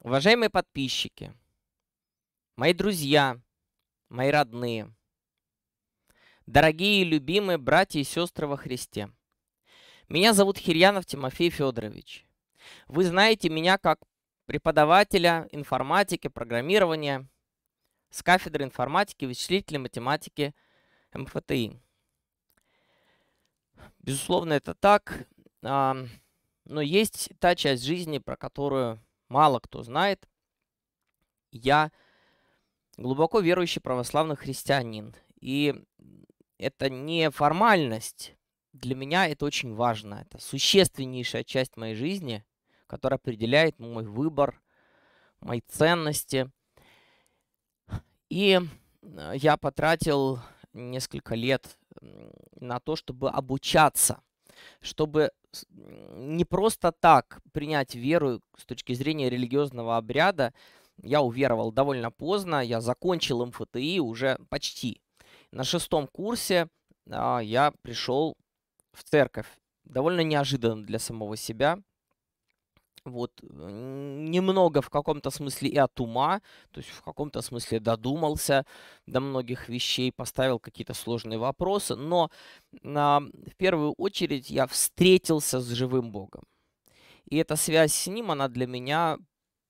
Уважаемые подписчики, мои друзья, мои родные, дорогие и любимые братья и сестры во Христе, меня зовут Хирьянов Тимофей Федорович. Вы знаете меня как преподавателя информатики, программирования с кафедры информатики и вычислительной математики МФТИ. Безусловно, это так, но есть та часть жизни, про которую мало кто знает, я глубоко верующий православный христианин. И это не формальность. Для меня это очень важно. Это существеннейшая часть моей жизни, которая определяет мой выбор, мои ценности. И э, я потратил несколько лет на то, чтобы обучаться чтобы не просто так принять веру с точки зрения религиозного обряда. Я уверовал довольно поздно, я закончил МФТИ уже почти. На шестом курсе а, я пришел в церковь. Довольно неожиданно для самого себя вот, немного в каком-то смысле и от ума, то есть в каком-то смысле додумался до многих вещей, поставил какие-то сложные вопросы, но на, в первую очередь я встретился с живым Богом. И эта связь с Ним, она для меня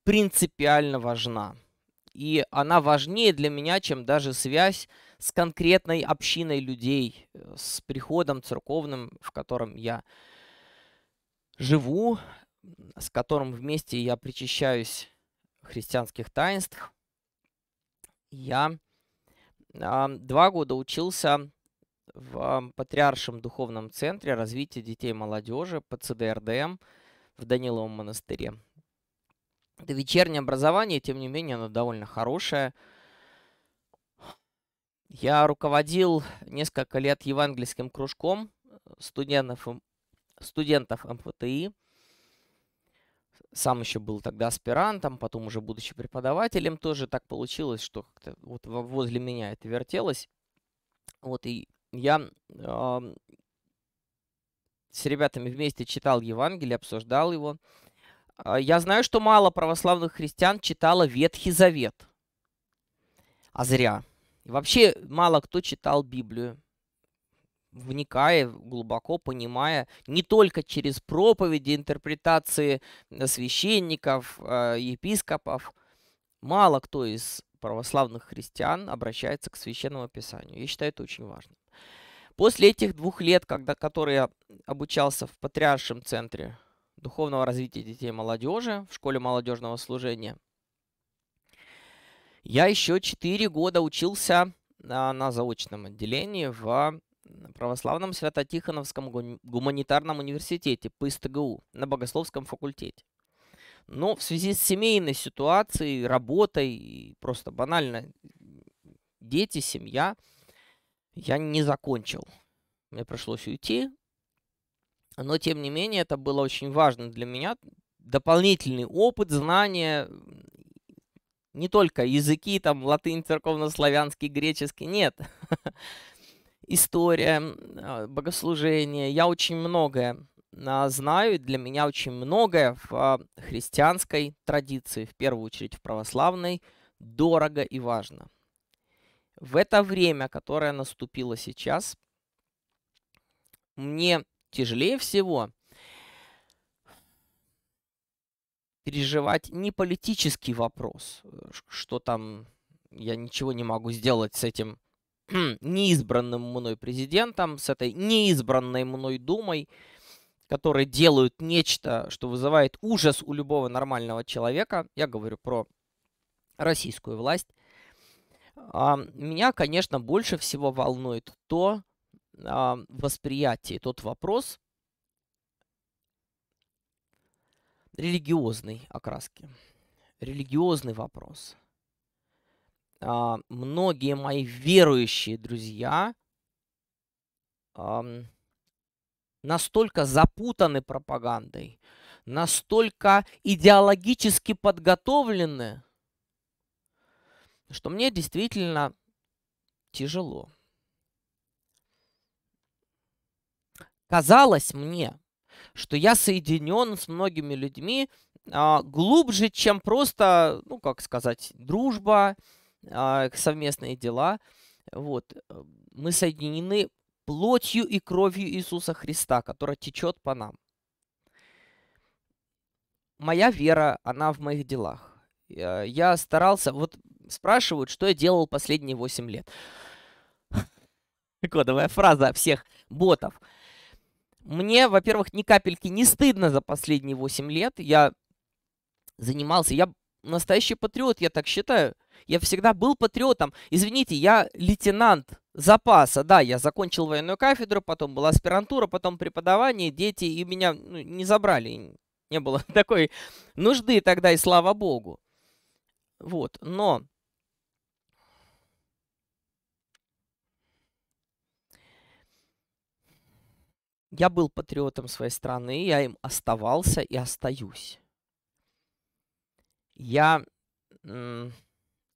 принципиально важна. И она важнее для меня, чем даже связь с конкретной общиной людей, э, с приходом церковным, в котором я живу, с которым вместе я причащаюсь в христианских таинств, я два года учился в Патриаршем духовном центре развития детей и молодежи по ЦДРДМ в Даниловом монастыре. Это вечернее образование, тем не менее, оно довольно хорошее. Я руководил несколько лет евангельским кружком студентов, студентов МФТИ – сам еще был тогда аспирантом, потом уже будучи преподавателем, тоже так получилось, что как-то вот возле меня это вертелось. Вот, и я э, с ребятами вместе читал Евангелие, обсуждал его. А, я знаю, что мало православных христиан читало Ветхий Завет. А зря. вообще мало кто читал Библию вникая глубоко, понимая, не только через проповеди, интерпретации э, священников, э, епископов. Мало кто из православных христиан обращается к священному писанию. Я считаю это очень важным. После этих двух лет, когда, которые я обучался в Патриаршем центре духовного развития детей и молодежи, в школе молодежного служения, я еще четыре года учился на, на заочном отделении в православном Свято-Тихоновском гуманитарном университете ПСТГУ на богословском факультете. Но в связи с семейной ситуацией, работой, и просто банально дети, семья, я не закончил. Мне пришлось уйти. Но, тем не менее, это было очень важно для меня. Дополнительный опыт, знания, не только языки, там, латынь, церковно-славянский, греческий, нет. история, а, богослужения Я очень многое а, знаю, для меня очень многое в а, христианской традиции, в первую очередь в православной, дорого и важно. В это время, которое наступило сейчас, мне тяжелее всего переживать не политический вопрос, э, что там я ничего не могу сделать с этим неизбранным мной президентом, с этой неизбранной мной Думой, которые делают нечто, что вызывает ужас у любого нормального человека. Я говорю про российскую власть. А, меня, конечно, больше всего волнует то а, восприятие, тот вопрос религиозной окраски, религиозный вопрос – а, многие мои верующие друзья настолько запутаны пропагандой, настолько идеологически подготовлены, что мне действительно тяжело. Казалось мне, что я соединен с многими людьми а, глубже, чем просто, ну, как сказать, дружба а, совместные дела. Вот. Э, мы соединены плотью и кровью Иисуса Христа, которая течет по нам. Моя вера, она в моих делах. Я старался... Вот спрашивают, что я делал последние 8 лет. Кодовая фраза всех ботов. Мне, во-первых, ни капельки не стыдно за последние 8 лет. Я занимался, я настоящий патриот, я так считаю. Я всегда был патриотом. Извините, я лейтенант запаса. Да, я закончил военную кафедру, потом была аспирантура, потом преподавание, дети, и меня ну, не забрали. Не было такой нужды тогда, и слава богу. Вот, но... Я был патриотом своей страны, я им оставался и остаюсь. Я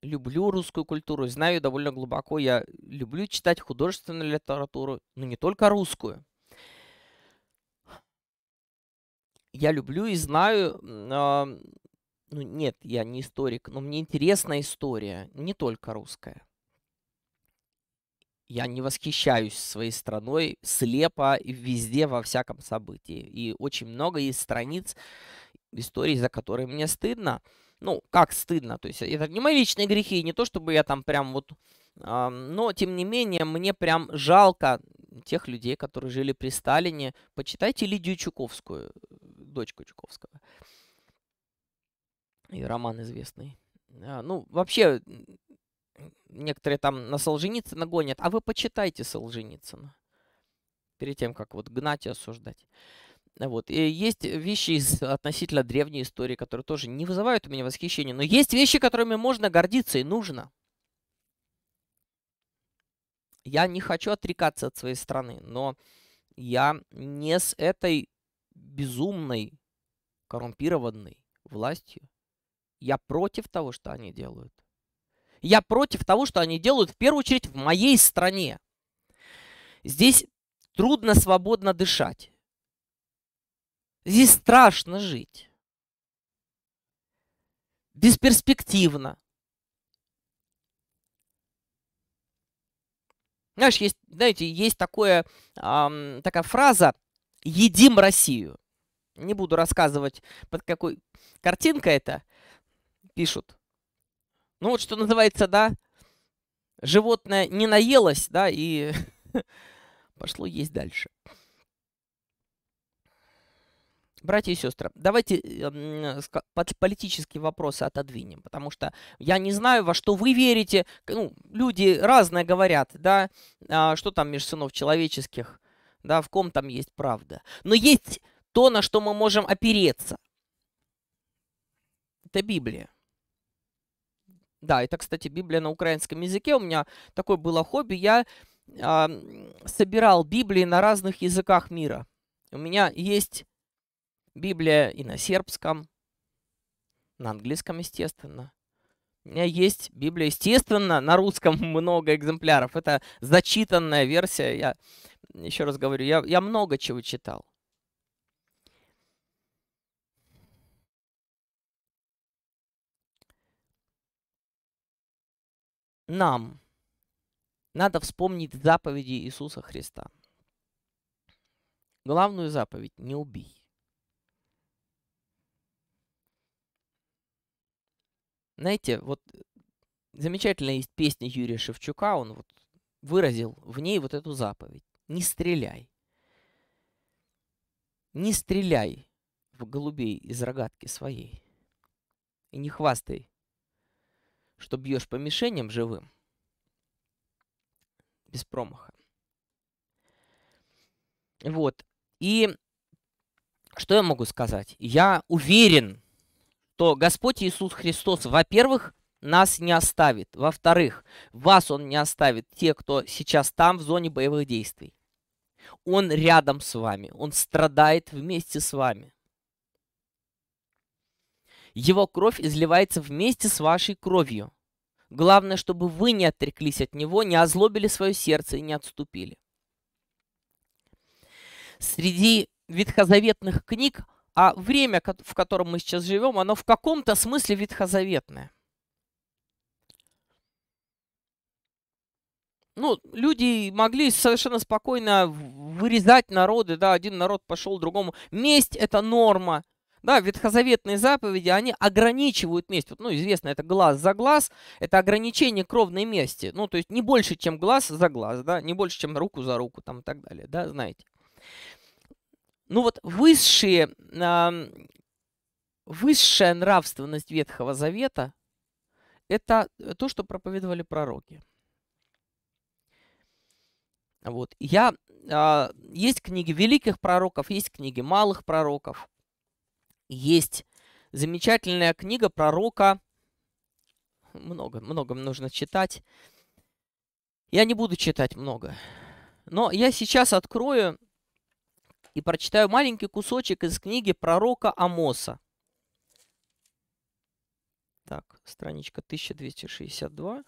люблю русскую культуру, знаю ее довольно глубоко. Я люблю читать художественную литературу, но не только русскую. Я люблю и знаю, а, ну нет, я не историк, но мне интересна история, не только русская. Я не восхищаюсь своей страной слепо и везде во всяком событии. И очень много есть страниц истории за которые мне стыдно ну, как стыдно. То есть э, это не мои личные грехи, не то чтобы я там прям вот... Э, но, тем не менее, мне прям жалко тех людей, которые жили при Сталине. Почитайте Лидию Чуковскую, э, дочку Чуковского. И роман известный. А, ну, вообще, некоторые там на Солженицына гонят, а вы почитайте Солженицына перед тем, как вот гнать и осуждать. Вот. И есть вещи из относительно древней истории, которые тоже не вызывают у меня восхищения, но есть вещи, которыми можно гордиться и нужно. Я не хочу отрекаться от своей страны, но я не с этой безумной, коррумпированной властью. Я против того, что они делают. Я против того, что они делают, в первую очередь, в моей стране. Здесь трудно свободно дышать. Здесь страшно жить. Бесперспективно. Знаешь, есть, знаете, есть такое, эм, такая фраза «Едим Россию». Не буду рассказывать, под какой картинка это пишут. Ну вот что называется, да, животное не наелось, да, и пошло есть дальше. Братья и сестры, давайте эм, политические вопросы отодвинем, потому что я не знаю, во что вы верите. Ну, люди разное говорят, да, а, что там между сынов человеческих, да, в ком там есть правда. Но есть то, на что мы можем опереться. Это Библия. Да, это, кстати, Библия на украинском языке. У меня такое было хобби. Я а, собирал Библии на разных языках мира. У меня есть Библия и на сербском, на английском, естественно. У меня есть Библия, естественно, на русском много экземпляров. Это зачитанная версия. Я еще раз говорю, я, я много чего читал. Нам надо вспомнить заповеди Иисуса Христа. Главную заповедь – не убий. Знаете, вот э, замечательная есть песня Юрия Шевчука, он вот выразил в ней вот эту заповедь. Не стреляй. Не стреляй в голубей из рогатки своей. И не хвастай, что бьешь по мишеням живым. Без промаха. Вот. И что я могу сказать? Я уверен, то Господь Иисус Христос, во-первых, нас не оставит. Во-вторых, вас Он не оставит, те, кто сейчас там, в зоне боевых действий. Он рядом с вами, Он страдает вместе с вами. Его кровь изливается вместе с вашей кровью. Главное, чтобы вы не отреклись от Него, не озлобили свое сердце и не отступили. Среди ветхозаветных книг а время, в котором мы сейчас живем, оно в каком-то смысле ветхозаветное. ну, люди могли совершенно спокойно вырезать народы, да, один народ пошел другому. Месть – это норма. Да, ветхозаветные заповеди, они ограничивают месть. Вот, ну, известно, это глаз за глаз, это ограничение кровной мести. Ну, то есть не больше, чем глаз за глаз, да, не больше, чем руку за руку там и так далее, да, знаете. Ну вот высшие, высшая нравственность Ветхого Завета – это то, что проповедовали пророки. Вот. Я, а, есть книги великих пророков, есть книги малых пророков, есть замечательная книга пророка, много, много нужно читать. Я не буду читать много, но я сейчас открою и прочитаю маленький кусочек из книги пророка Амоса. Так, страничка 1262.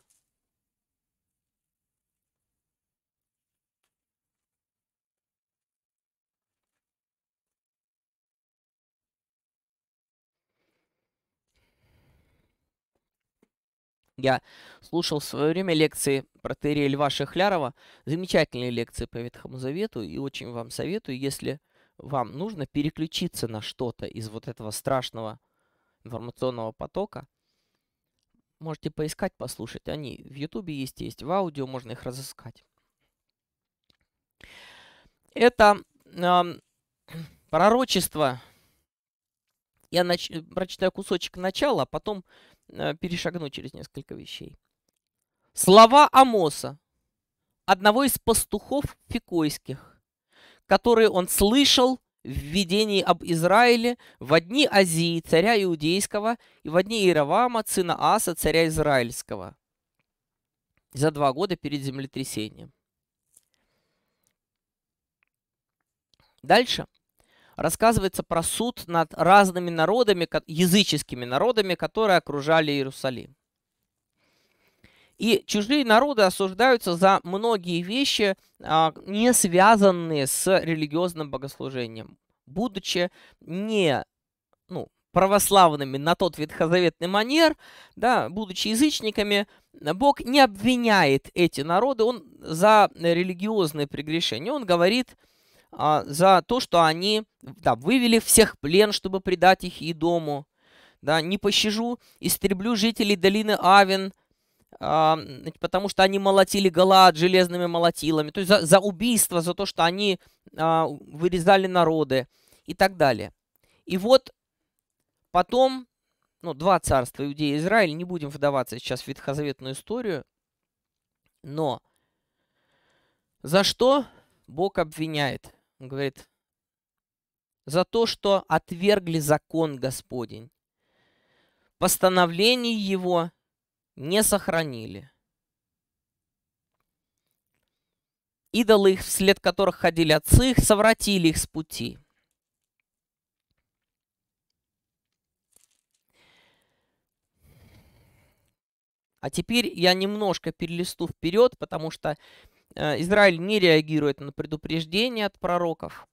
Я слушал в свое время лекции про протерия Льва Шехлярова, замечательные лекции по Ветхому Завету, и очень вам советую, если вам нужно переключиться на что-то из вот этого страшного информационного потока, можете поискать, послушать. Они в Ютубе есть, есть в аудио, можно их разыскать. Это э, пророчество. Я нач... прочитаю кусочек начала, а потом Э, перешагнуть через несколько вещей. Слова Амоса, одного из пастухов фикойских, которые он слышал в видении об Израиле в одни Азии, царя Иудейского, и в одни Иеровама, сына Аса, царя Израильского, за два года перед землетрясением. Дальше рассказывается про суд над разными народами, языческими народами, которые окружали Иерусалим. И чужие народы осуждаются за многие вещи, а, не связанные с религиозным богослужением, будучи не ну, православными на тот ветхозаветный манер, да, будучи язычниками, Бог не обвиняет эти народы он за религиозные прегрешения. Он говорит, а, за то, что они да, вывели всех плен, чтобы предать их и дому. Да, не пощажу, истреблю жителей долины Авен, а, потому что они молотили Галаад железными молотилами. То есть за, за убийство, за то, что они а, вырезали народы и так далее. И вот потом, ну, два царства, Иудея и Израиль, не будем вдаваться сейчас в ветхозаветную историю, но за что Бог обвиняет он говорит, за то, что отвергли закон Господень, постановлений его не сохранили. Идолы их, вслед которых ходили отцы их, совратили их с пути. А теперь я немножко перелисту вперед, потому что Э, Израиль не реагирует на предупреждения от пророков.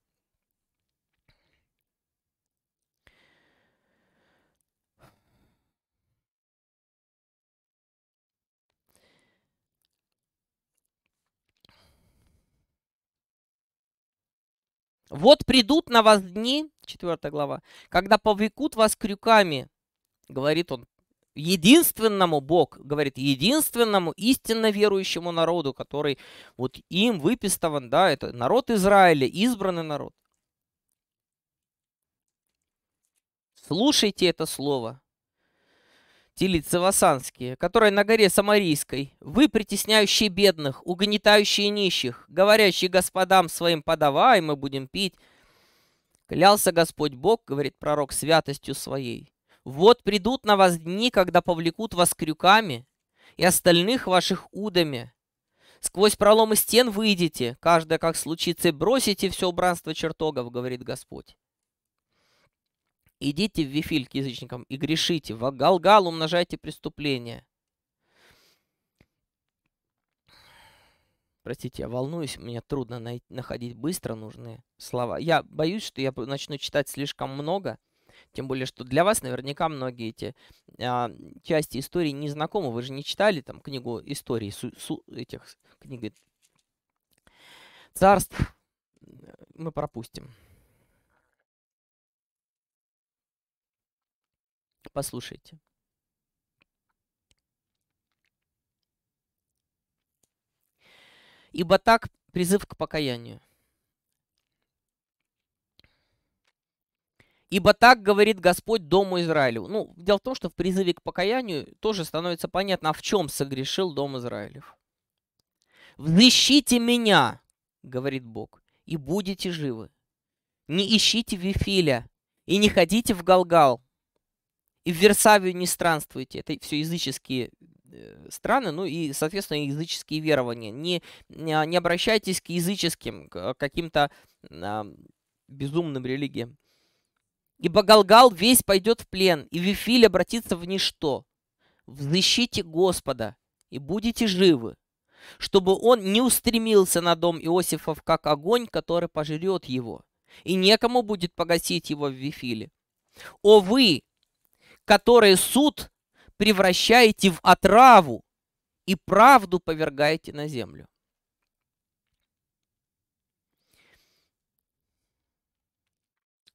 «Вот придут на вас дни, 4 глава, когда повлекут вас крюками, — говорит он, единственному, Бог говорит, единственному истинно верующему народу, который вот им выпистован, да, это народ Израиля, избранный народ. Слушайте это слово, телицы васанские, которые на горе Самарийской, вы, притесняющие бедных, угнетающие нищих, говорящие господам своим, подавай, мы будем пить. Клялся Господь Бог, говорит пророк, святостью своей, вот придут на вас дни, когда повлекут вас крюками и остальных ваших удами. Сквозь проломы стен выйдете, каждое как случится, и бросите все убранство чертогов, говорит Господь. Идите в Вифиль к язычникам и грешите, в Галгал умножайте преступления. Простите, я волнуюсь, мне трудно находить быстро нужные слова. Я боюсь, что я начну читать слишком много – тем более, что для вас наверняка многие эти а, части истории не знакомы. Вы же не читали там книгу истории су, су, этих книг царств. Мы пропустим. Послушайте. Ибо так призыв к покаянию – Ибо так говорит Господь Дому Израилю. Ну, дело в том, что в призыве к покаянию тоже становится понятно, а в чем согрешил Дом Израилев. «Взыщите меня, — говорит Бог, — и будете живы. Не ищите Вифиля, и не ходите в Галгал, и в Версавию не странствуйте». Это все языческие э, страны, ну и, соответственно, языческие верования. Не, не обращайтесь к языческим, к а, каким-то безумным религиям. Ибо Галгал весь пойдет в плен, и Вифиль обратится в ничто. Взыщите Господа, и будете живы, чтобы он не устремился на дом Иосифов, как огонь, который пожрет его, и некому будет погасить его в Вифиле. О вы, которые суд превращаете в отраву и правду повергаете на землю.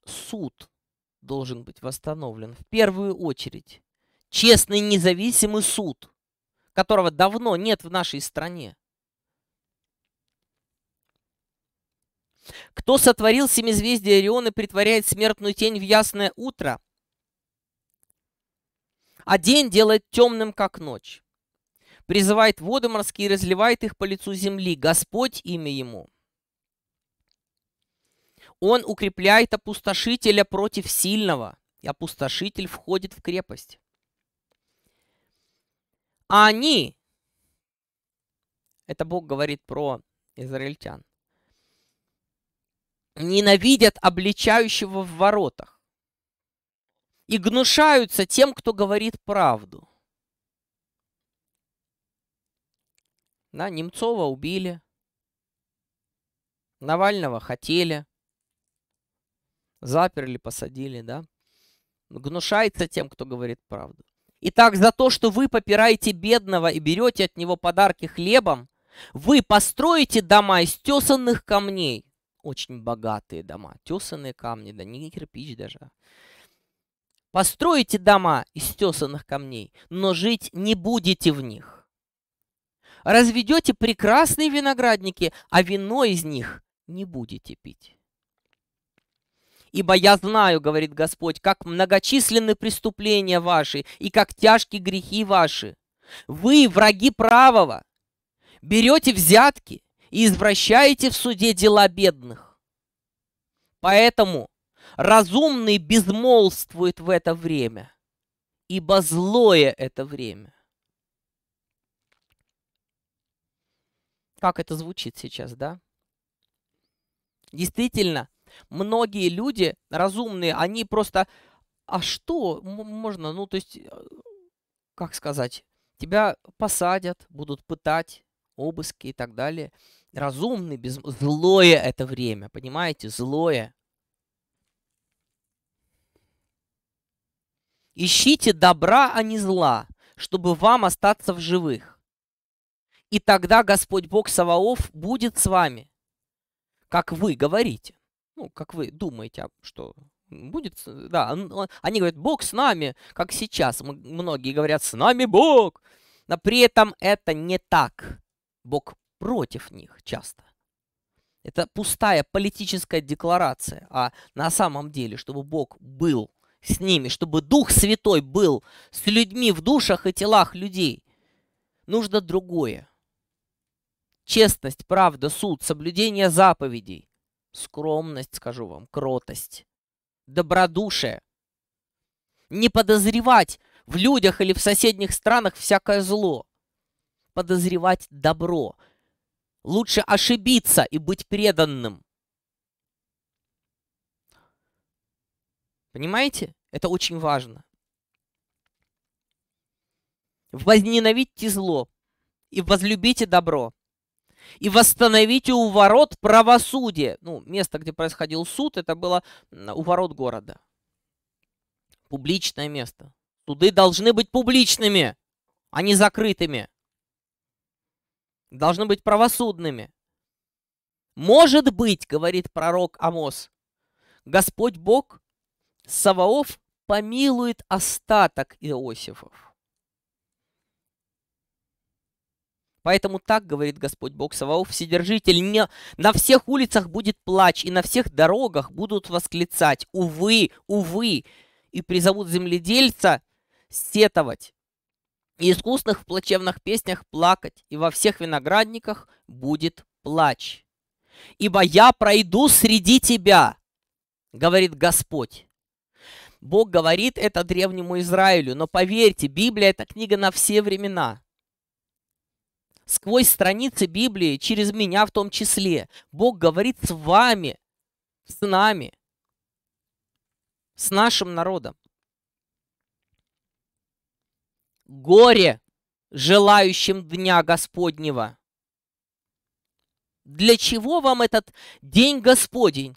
Суд должен быть восстановлен в первую очередь честный независимый суд, которого давно нет в нашей стране. Кто сотворил семизвездие Ориона, притворяет смертную тень в ясное утро, а день делает темным, как ночь. Призывает воды морские, и разливает их по лицу земли. Господь имя ему – он укрепляет опустошителя против сильного, и опустошитель входит в крепость. А они, это Бог говорит про израильтян, ненавидят обличающего в воротах и гнушаются тем, кто говорит правду. Да, Немцова убили, Навального хотели – заперли, посадили, да. Гнушается тем, кто говорит правду. Итак, за то, что вы попираете бедного и берете от него подарки хлебом, вы построите дома из тесанных камней. Очень богатые дома. Тесанные камни, да не кирпич даже. Построите дома из тесанных камней, но жить не будете в них. Разведете прекрасные виноградники, а вино из них не будете пить. Ибо я знаю, говорит Господь, как многочисленны преступления ваши и как тяжкие грехи ваши. Вы, враги правого, берете взятки и извращаете в суде дела бедных. Поэтому разумный безмолвствует в это время, ибо злое это время. Как это звучит сейчас, да? Действительно, многие люди разумные, они просто, а что можно, ну, то есть, э, как сказать, тебя посадят, будут пытать, обыски и так далее. Разумный, без... злое это время, понимаете, злое. Ищите добра, а не зла, чтобы вам остаться в живых. И тогда Господь Бог Саваоф будет с вами, как вы говорите ну, как вы думаете, а что будет, да, они говорят, Бог с нами, как сейчас. Многие говорят, с нами Бог. Но при этом это не так. Бог против них часто. Это пустая политическая декларация. А на самом деле, чтобы Бог был с ними, чтобы Дух Святой был с людьми в душах и телах людей, нужно другое. Честность, правда, суд, соблюдение заповедей скромность, скажу вам, кротость, добродушие. Не подозревать в людях или в соседних странах всякое зло. Подозревать добро. Лучше ошибиться и быть преданным. Понимаете? Это очень важно. Возненавидьте зло и возлюбите добро и восстановите у ворот правосудие. Ну, место, где происходил суд, это было у ворот города. Публичное место. Суды должны быть публичными, а не закрытыми. Должны быть правосудными. Может быть, говорит пророк Амос, Господь Бог, Саваоф помилует остаток Иосифов. Поэтому так говорит Господь Бог Саваоф, Вседержитель, не, на всех улицах будет плач, и на всех дорогах будут восклицать, увы, увы, и призовут земледельца сетовать, и искусных в плачевных песнях плакать, и во всех виноградниках будет плач. Ибо я пройду среди тебя, говорит Господь. Бог говорит это древнему Израилю, но поверьте, Библия – это книга на все времена – сквозь страницы Библии, через меня в том числе. Бог говорит с вами, с нами, с нашим народом. Горе желающим дня Господнего. Для чего вам этот день Господень?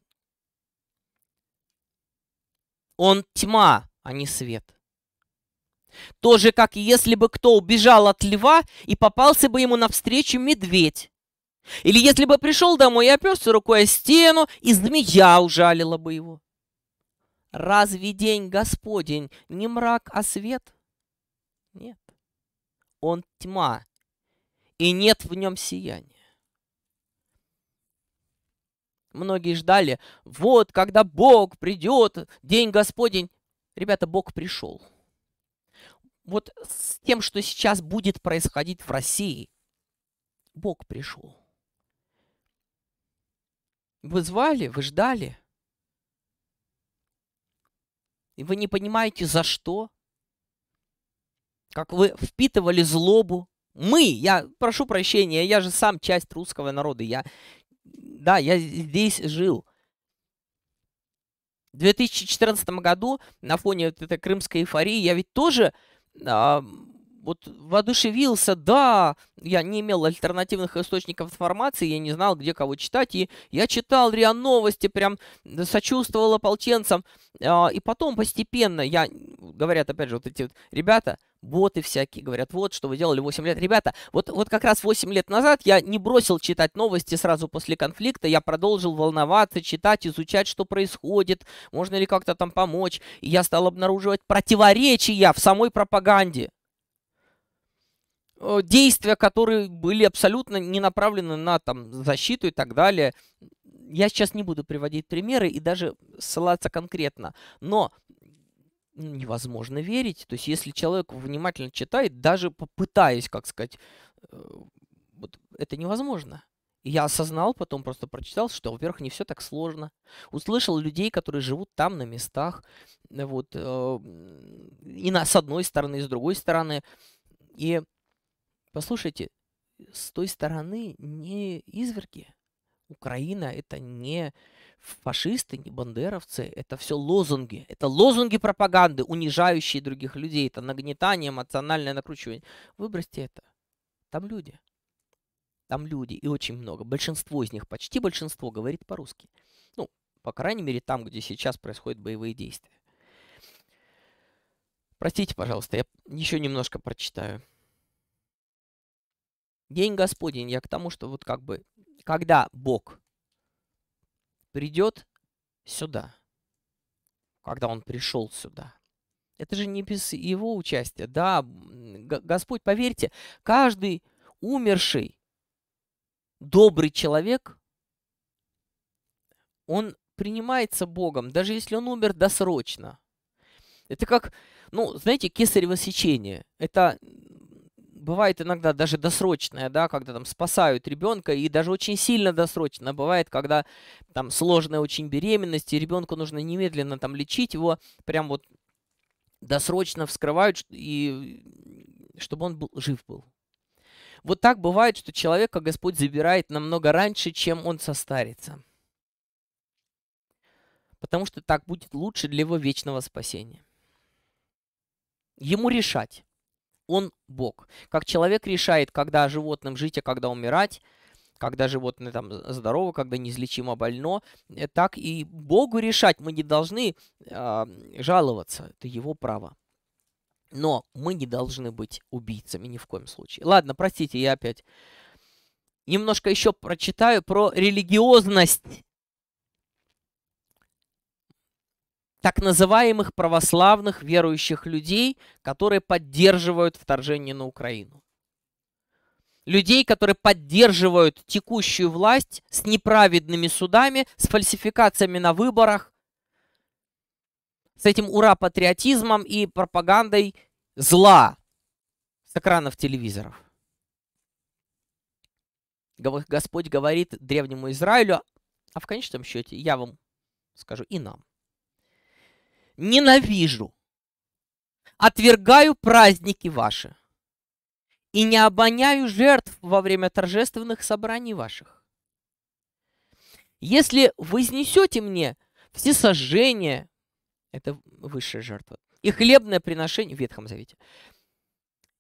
Он тьма, а не свет. То же, как и если бы кто убежал от льва и попался бы ему навстречу медведь. Или если бы пришел домой и оперся рукой о стену, и змея ужалила бы его. Разве день Господень не мрак, а свет? Нет, он тьма, и нет в нем сияния. Многие ждали, вот, когда Бог придет, день Господень. Ребята, Бог пришел вот с тем, что сейчас будет происходить в России. Бог пришел. Вы звали, вы ждали. И вы не понимаете, за что. Как вы впитывали злобу. Мы, я прошу прощения, я же сам часть русского народа. Я, да, я здесь жил. В 2014 году на фоне вот этой крымской эйфории я ведь тоже 那。вот воодушевился, да, я не имел альтернативных источников информации, я не знал, где кого читать, и я читал РИА Новости, прям сочувствовал ополченцам, а, и потом постепенно, я, говорят, опять же, вот эти вот ребята, боты всякие, говорят, вот, что вы делали 8 лет. Ребята, вот, вот как раз 8 лет назад я не бросил читать новости сразу после конфликта, я продолжил волноваться, читать, изучать, что происходит, можно ли как-то там помочь. И я стал обнаруживать противоречия в самой пропаганде. Э, действия, которые были абсолютно не направлены на там, защиту и так далее. Я сейчас не буду приводить примеры и даже ссылаться конкретно, но невозможно верить. То есть если человек внимательно читает, даже попытаясь, как сказать, э, вот это невозможно. я осознал, потом просто прочитал, что, вверх не все так сложно. Услышал людей, которые живут там на местах. Вот, э, и на, с одной стороны, и с другой стороны. И Послушайте, с той стороны не изверги. Украина – это не фашисты, не бандеровцы, это все лозунги. Это лозунги пропаганды, унижающие других людей. Это нагнетание, эмоциональное накручивание. Выбросьте это. Там люди. Там люди, и очень много. Большинство из них, почти большинство, говорит по-русски. Ну, по крайней мере, там, где сейчас происходят боевые действия. Простите, пожалуйста, я еще немножко прочитаю. День Господень, я к тому, что вот как бы, когда Бог придет сюда, когда Он пришел сюда, это же не без Его участия. Да, Господь, поверьте, каждый умерший, добрый человек, он принимается Богом, даже если он умер досрочно. Это как, ну, знаете, кесарево сечение. Это бывает иногда даже досрочная, да, когда там спасают ребенка, и даже очень сильно досрочно. Бывает, когда там сложная очень беременность, и ребенку нужно немедленно там лечить его, прям вот досрочно вскрывают, и чтобы он был, жив был. Вот так бывает, что человека Господь забирает намного раньше, чем он состарится. Потому что так будет лучше для его вечного спасения. Ему решать. Он Бог. Как человек решает, когда животным жить, а когда умирать, когда животное там здорово, когда неизлечимо больно, э, так и Богу решать. Мы не должны э, жаловаться, это его право. Но мы не должны быть убийцами ни в коем случае. Ладно, простите, я опять немножко еще прочитаю про религиозность так называемых православных верующих людей, которые поддерживают вторжение на Украину. Людей, которые поддерживают текущую власть с неправедными судами, с фальсификациями на выборах, с этим ура-патриотизмом и пропагандой зла с экранов телевизоров. Господь говорит древнему Израилю, а в конечном счете я вам скажу и нам ненавижу, отвергаю праздники ваши и не обоняю жертв во время торжественных собраний ваших. Если вы вознесете мне все сожжения, это высшая жертва, и хлебное приношение в Ветхом Завете,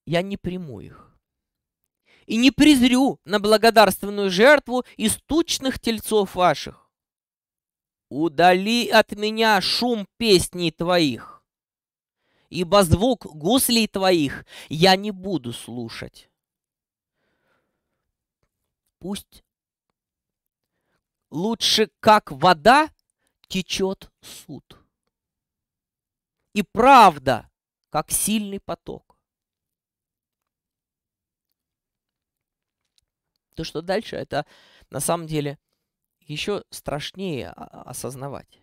я не приму их и не презрю на благодарственную жертву из тучных тельцов ваших. «Удали от меня шум песней твоих, ибо звук гуслей твоих я не буду слушать. Пусть лучше, как вода, течет суд, и правда, как сильный поток. То, что дальше, это на самом деле – еще страшнее осознавать.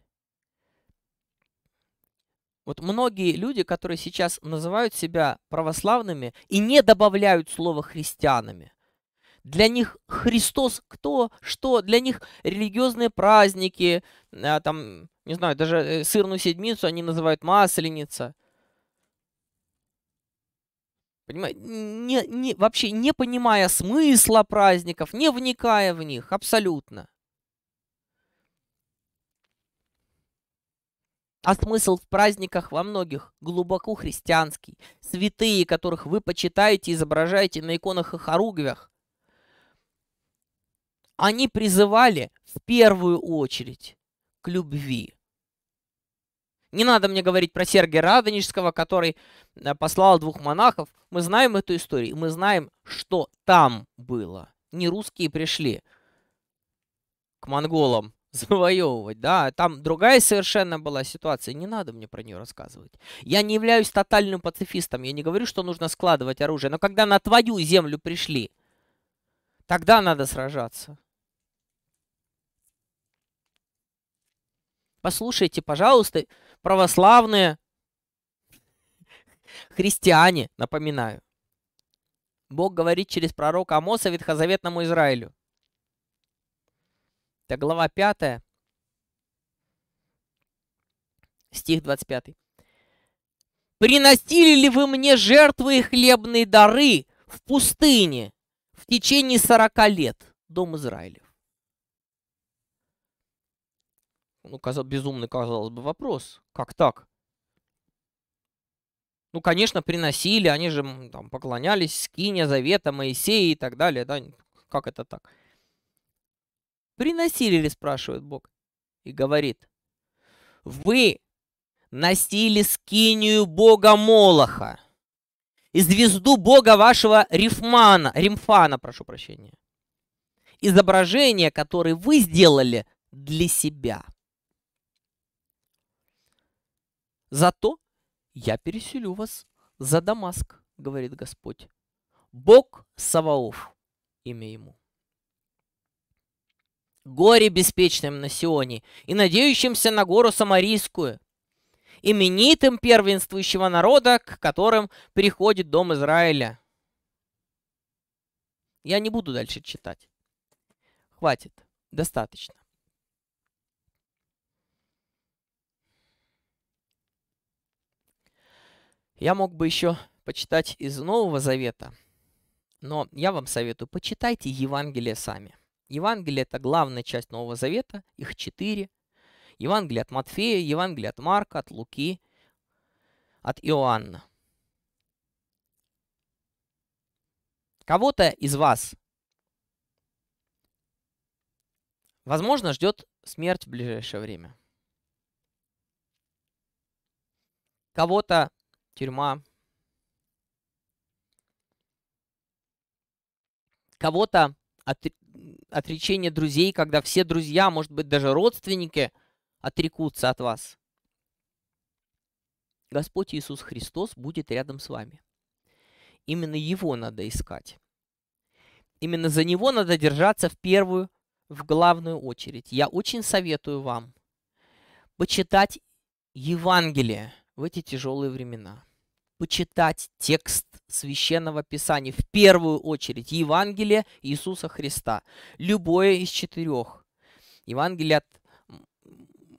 Вот многие люди, которые сейчас называют себя православными и не добавляют слово христианами, для них Христос кто, что, для них религиозные праздники, а, там, не знаю, даже э, сырную седмицу они называют масленица. Понимаете, не, не, вообще не понимая смысла праздников, не вникая в них абсолютно. А смысл в праздниках во многих глубоко христианский. Святые, которых вы почитаете, изображаете на иконах и хоругвях, они призывали в первую очередь к любви. Не надо мне говорить про Сергия Радонежского, который э, послал двух монахов. Мы знаем эту историю, мы знаем, что там было. Не русские пришли к монголам завоевывать, да, там другая совершенно была ситуация, не надо мне про нее рассказывать. Я не являюсь тотальным пацифистом, я не говорю, что нужно складывать оружие, но когда на твою землю пришли, тогда надо сражаться. Послушайте, пожалуйста, православные христиане, напоминаю. Бог говорит через пророка Амоса ветхозаветному Израилю. Это глава 5, стих 25. «Приносили ли вы мне жертвы и хлебные дары в пустыне в течение сорока лет, дом Израилев?» Ну, казалось безумный, казалось бы, вопрос. Как так? Ну, конечно, приносили, они же там поклонялись Скине, Завета, Моисея и так далее. Да? Как это так? Приносили ли, спрашивает Бог. И говорит, вы носили скинию Бога Молоха и звезду Бога вашего Рифмана, Римфана, прошу прощения. Изображение, которое вы сделали для себя. Зато я переселю вас за Дамаск, говорит Господь. Бог Саваоф, имя ему горе беспечным на Сионе и надеющимся на гору Самарийскую, именитым первенствующего народа, к которым приходит дом Израиля. Я не буду дальше читать. Хватит, достаточно. Я мог бы еще почитать из Нового Завета, но я вам советую, почитайте Евангелие сами. Евангелие – это главная часть Нового Завета, их четыре. Евангелие от Матфея, Евангелие от Марка, от Луки, от Иоанна. Кого-то из вас, возможно, ждет смерть в ближайшее время. Кого-то тюрьма. Кого-то от отречение друзей, когда все друзья, может быть, даже родственники отрекутся от вас. Господь Иисус Христос будет рядом с вами. Именно Его надо искать. Именно за Него надо держаться в первую, в главную очередь. Я очень советую вам почитать Евангелие в эти тяжелые времена, почитать текст Священного Писания, в первую очередь Евангелие Иисуса Христа, любое из четырех. Евангелие от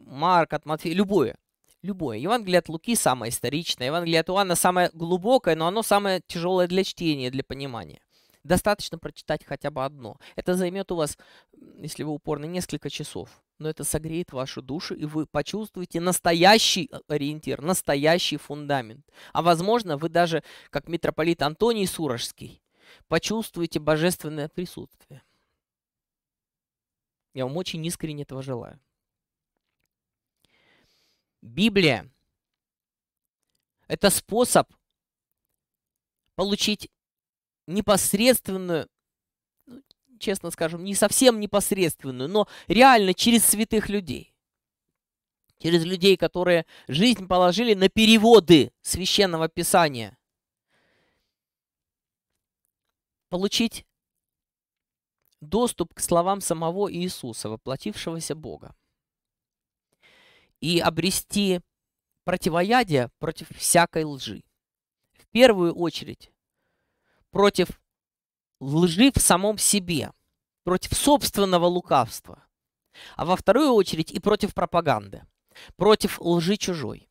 Марка, от Матфея, любое. Любое. Евангелие от Луки самое историчное, Евангелие от Иоанна самое глубокое, но оно самое тяжелое для чтения, для понимания. Достаточно прочитать хотя бы одно. Это займет у вас, если вы упорны, несколько часов но это согреет вашу душу, и вы почувствуете настоящий э, ориентир, настоящий фундамент. А возможно, вы даже, как митрополит Антоний Сурожский, почувствуете божественное присутствие. Я вам очень искренне этого желаю. Библия – это способ получить непосредственную честно скажем, не совсем непосредственную, но реально через святых людей. Через людей, которые жизнь положили на переводы священного писания. Получить доступ к словам самого Иисуса, воплотившегося Бога. И обрести противоядие против всякой лжи. В первую очередь против лжи в самом себе, против собственного лукавства, а во вторую очередь и против пропаганды, против лжи чужой.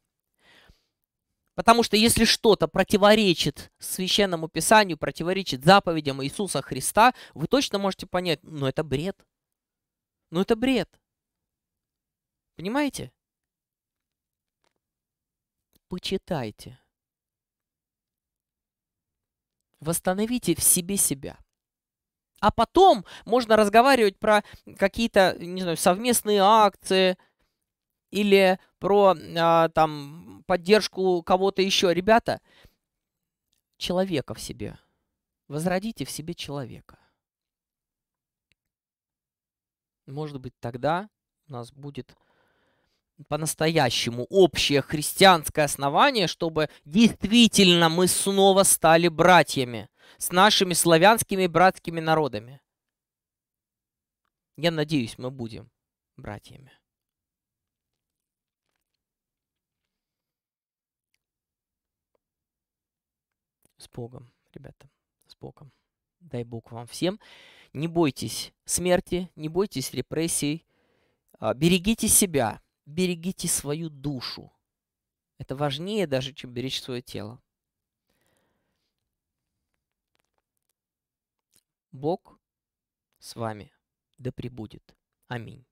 Потому что если что-то противоречит священному писанию, противоречит заповедям Иисуса Христа, вы точно можете понять, ну это бред. Ну это бред. Понимаете? Почитайте. Восстановите в себе себя. А потом можно разговаривать про какие-то, не знаю, совместные акции или про а, там поддержку кого-то еще. Ребята, человека в себе. Возродите в себе человека. Может быть, тогда у нас будет по-настоящему общее христианское основание, чтобы действительно мы снова стали братьями с нашими славянскими братскими народами. Я надеюсь, мы будем братьями. С Богом, ребята, с Богом. Дай Бог вам всем. Не бойтесь смерти, не бойтесь репрессий. А, берегите себя берегите свою душу. Это важнее даже, чем беречь свое тело. Бог с вами да пребудет. Аминь.